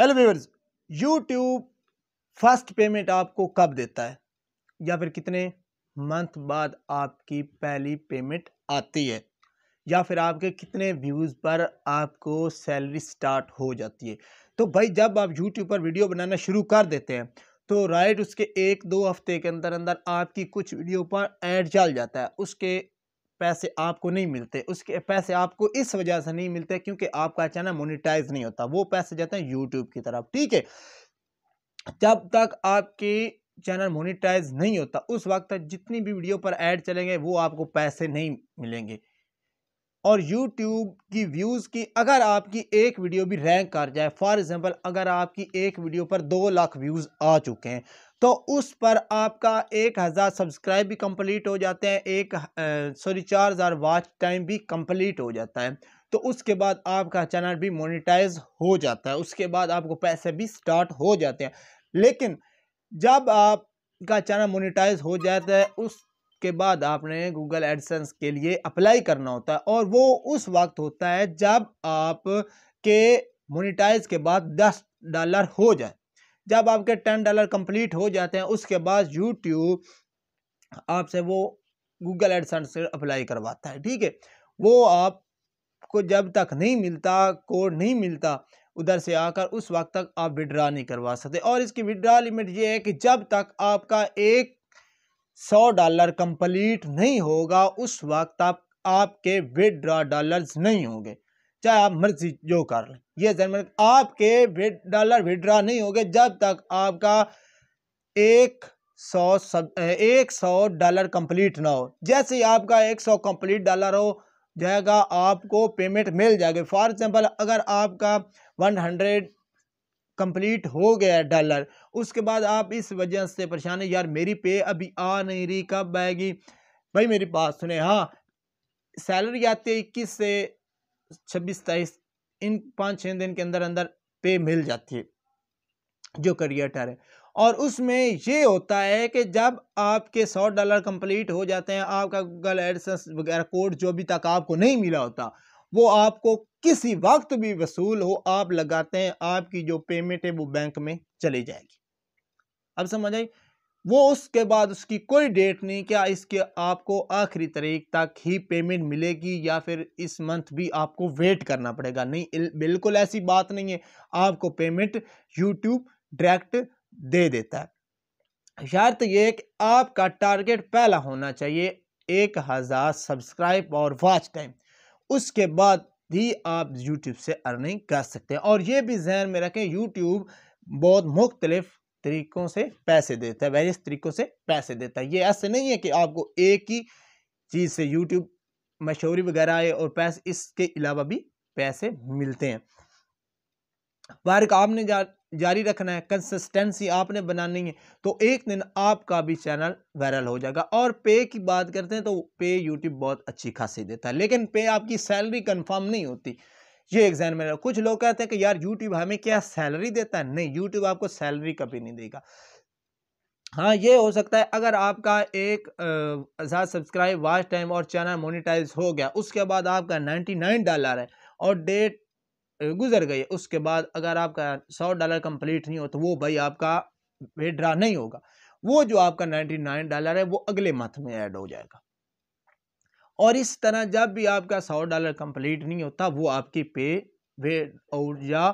hello viewers YouTube first payment आपको कब देता है या फिर कितने मंथ बाद आपकी पहली पेमेंट आती है या फिर आपके कितने व्यूज़ पर आपको सैलरी स्टार्ट हो जाती है तो भाई जब आप यूट्यूब पर वीडियो बनाना शुरू कर देते हैं तो राइट उसके एक दो हफ्ते के अंदर अंदर आपकी कुछ वीडियो पर ऐड चल जाता है उसके पैसे आपको नहीं मिलते उसके पैसे आपको इस वजह से नहीं मिलते क्योंकि आपका चैनल मोनिटाइज नहीं होता वो पैसे जाते हैं यूट्यूब की तरफ ठीक है जब तक आपके चैनल मोनिटाइज नहीं होता उस वक्त तक जितनी भी वीडियो पर ऐड चलेंगे वो आपको पैसे नहीं मिलेंगे और यूट्यूब की व्यूज़ की अगर आपकी एक वीडियो भी रैंक कर जाए फॉर एग्ज़ाम्पल अगर आपकी एक वीडियो पर दो लाख व्यूज़ आ चुके हैं तो उस पर आपका एक हज़ार सब्सक्राइब भी कंप्लीट हो जाते हैं एक सॉरी चार हज़ार वाच टाइम भी कंप्लीट हो जाता है तो उसके बाद आपका चैनल भी मोनिटाइज़ हो जाता है उसके बाद आपको पैसे भी स्टार्ट हो जाते हैं लेकिन जब आपका चैनल मोनेटाइज हो जाता है उस उसके बाद आपने गूगल एडसेंस के लिए अप्लाई करना होता है और वो उस वक्त होता है जब आप के मोनिटाइज के बाद दस डॉलर हो जाए जब आपके टेन डॉलर कंप्लीट हो जाते हैं उसके बाद यूट्यूब आपसे वो गूगल एडसेंस से अप्लाई करवाता है ठीक है वो आपको जब तक नहीं मिलता कोड नहीं मिलता उधर से आकर उस वक्त तक आप विड्रा नहीं करवा सकते और इसकी विड्रा लिमिट ये है कि जब तक आपका एक सौ डॉलर कंप्लीट नहीं होगा उस वक्त आप आपके विदड्रॉ डॉलर्स नहीं होंगे चाहे आप मर्जी जो कर लें यह आपके विद डॉलर विदड्रॉ नहीं होंगे जब तक आपका एक सौ सब एक सौ डॉलर कंप्लीट ना हो जैसे ही आपका एक सौ कंप्लीट डॉलर हो जाएगा आपको पेमेंट मिल जाएगी फॉर एग्ज़ाम्पल अगर आपका वन हंड्रेड कंप्लीट हो गया डॉलर उसके बाद आप इस वजह से परेशान है यार मेरी पे अभी आ नहीं रही कब आएगी भाई मेरी बात सुने हाँ सैलरी आती है इक्कीस से छब्बीस तेईस इन पाँच छः दिन के अंदर अंदर पे मिल जाती है जो करिएटर है और उसमें ये होता है कि जब आपके सौ डॉलर कंप्लीट हो जाते हैं आपका गूगल एडसेंस वगैरह कोड जो अभी तक आपको नहीं मिला होता वो आपको किसी वक्त भी वसूल हो आप लगाते हैं आपकी जो पेमेंट है वो बैंक में चली जाएगी अब समझ आई वो उसके बाद उसकी कोई डेट नहीं क्या इसके आपको आखिरी तारीख तक ही पेमेंट मिलेगी या फिर इस मंथ भी आपको वेट करना पड़ेगा नहीं बिल्कुल ऐसी बात नहीं है आपको पेमेंट यूट्यूब डायरेक्ट दे देता है शर्त यह कि आपका टारगेट पहला होना चाहिए एक हज़ार सब्सक्राइब और वॉच टाइम उसके बाद भी आप यूट्यूब से अर्निंग कर सकते हैं और ये भी जहन में रखें यूट्यूब बहुत मुख्तलिफ तरीक़ों से पैसे देता है वेरियस तरीक़ों से पैसे देता है ये ऐसे नहीं है कि आपको एक ही चीज़ से यूट्यूब मशहूरी वगैरह आए और पैसे इसके अलावा भी पैसे मिलते हैं वर्क आपने जा, जारी रखना है कंसिस्टेंसी आपने बनानी है तो एक दिन आपका भी चैनल वायरल हो जाएगा और पे की बात करते हैं तो पे यूट्यूब बहुत अच्छी खासी देता है लेकिन पे आपकी सैलरी कन्फर्म नहीं होती ये एग्जाम में कुछ लोग कहते हैं कि यार यूट्यूब हमें क्या सैलरी देता है नहीं यूट्यूब आपको सैलरी कभी नहीं देगा हाँ ये हो सकता है अगर आपका एक हज़ार सब्सक्राइब वाच टाइम और चैनल मोनिटाइज हो गया उसके बाद आपका नाइन्टी नाइन डॉलर है और डेट गुजर गए उसके बाद अगर आपका सौ डॉलर कंप्लीट नहीं हो तो वो भाई आपका विड्रा नहीं होगा वो जो आपका नाइन्टी नाइन डॉलर है वो अगले मंथ में ऐड हो जाएगा और इस तरह जब भी आपका सौ डॉलर कंप्लीट नहीं होता वो आपकी पे वे और या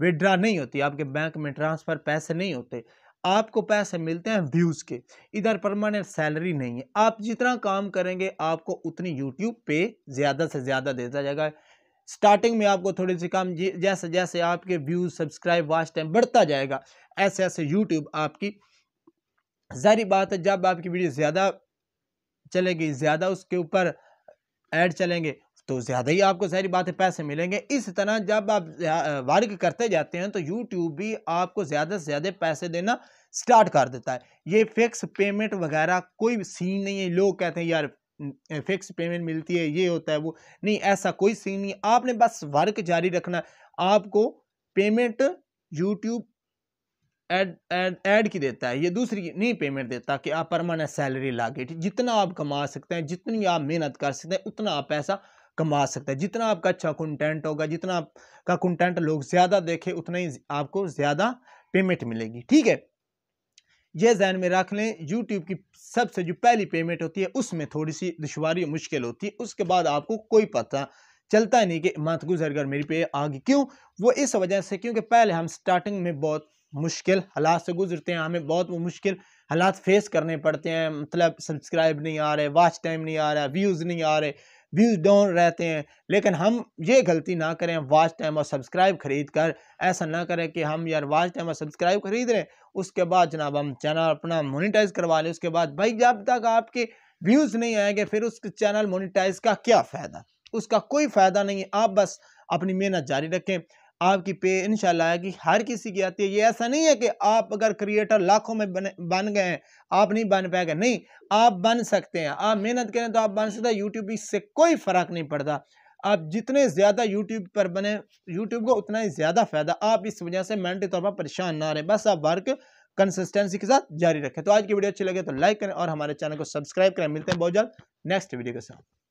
विड्रा नहीं होती आपके बैंक में ट्रांसफ़र पैसे नहीं होते आपको पैसे मिलते हैं व्यूज़ के इधर परमानेंट सैलरी नहीं है आप जितना काम करेंगे आपको उतनी यूट्यूब पे ज़्यादा से ज़्यादा देता जाएगा स्टार्टिंग में आपको थोड़ी सी काम जैसे जैसे आपके व्यूज़ सब्सक्राइब वाच टाइम बढ़ता जाएगा ऐसे ऐसे यूट्यूब आपकी जारी बात है जब आपकी वीडियो ज़्यादा चलेगी ज़्यादा उसके ऊपर ऐड चलेंगे तो ज़्यादा ही आपको सारी बातें पैसे मिलेंगे इस तरह जब आप वर्क करते जाते हैं तो यूट्यूब भी आपको ज़्यादा से ज़्यादा पैसे देना स्टार्ट कर देता है ये फिक्स पेमेंट वगैरह कोई सीन नहीं है लोग कहते हैं यार फिक्स पेमेंट मिलती है ये होता है वो नहीं ऐसा कोई सीन नहीं आपने बस वर्क जारी रखना आपको payment YouTube ad ad ad की देता है ये दूसरी नहीं पेमेंट देता कि आप परमानेंट सैलरी लागे जितना आप कमा सकते हैं जितनी आप मेहनत कर सकते हैं उतना आप पैसा कमा सकते हैं जितना आपका अच्छा कंटेंट होगा जितना आपका कंटेंट लोग ज़्यादा देखें उतना ही आपको ज़्यादा पेमेंट मिलेगी ठीक है ये जहन में रख लें यूट्यूब की सबसे जो पहली पेमेंट होती है उसमें थोड़ी सी दुशारी मुश्किल होती है उसके बाद आपको कोई पता चलता नहीं कि मत गुजर कर मेरी पे आ गई क्यों वो इस वजह से क्योंकि पहले हम स्टार्टिंग में बहुत मुश्किल हालात से गुजरते हैं हमें बहुत मुश्किल हालात फेस करने पड़ते हैं मतलब सब्सक्राइब नहीं आ रहे वॉच टाइम नहीं आ रहा व्यूज़ नहीं आ रहे व्यूज़ डाउन रहते हैं लेकिन हम ये गलती ना करें वॉच टाइम और सब्सक्राइब खरीद कर ऐसा ना करें कि हम यार वॉच टाइम और सब्सक्राइब खरीद रहे उसके बाद जनाब हम चैनल अपना मोनिटाइज करवा लें उसके बाद भाई जब तक आपके व्यूज़ नहीं आएंगे फिर उस चैनल मोनिटाइज का क्या फ़ायदा उसका कोई फ़ायदा नहीं आप बस अपनी मेहनत जारी रखें आपकी पे इन कि हर किसी की आती है ये ऐसा नहीं है कि आप अगर क्रिएटर लाखों में बन बन गए हैं आप नहीं बन पाएंगे नहीं आप बन सकते हैं आप मेहनत करें तो आप बन सकते हैं यूट्यूब से कोई फ़र्क नहीं पड़ता आप जितने ज़्यादा यूट्यूब पर बने यूट्यूब को उतना ही ज़्यादा फ़ायदा आप इस वजह से मेंटली तौर पर परेशान ना रहें बस आप वर्क कंसिस्टेंसी के साथ जारी रखें तो आज की वीडियो अच्छी लगे तो लाइक करें और हमारे चैनल को सब्सक्राइब करें मिलते हैं बहुत जल्द नेक्स्ट वीडियो के साथ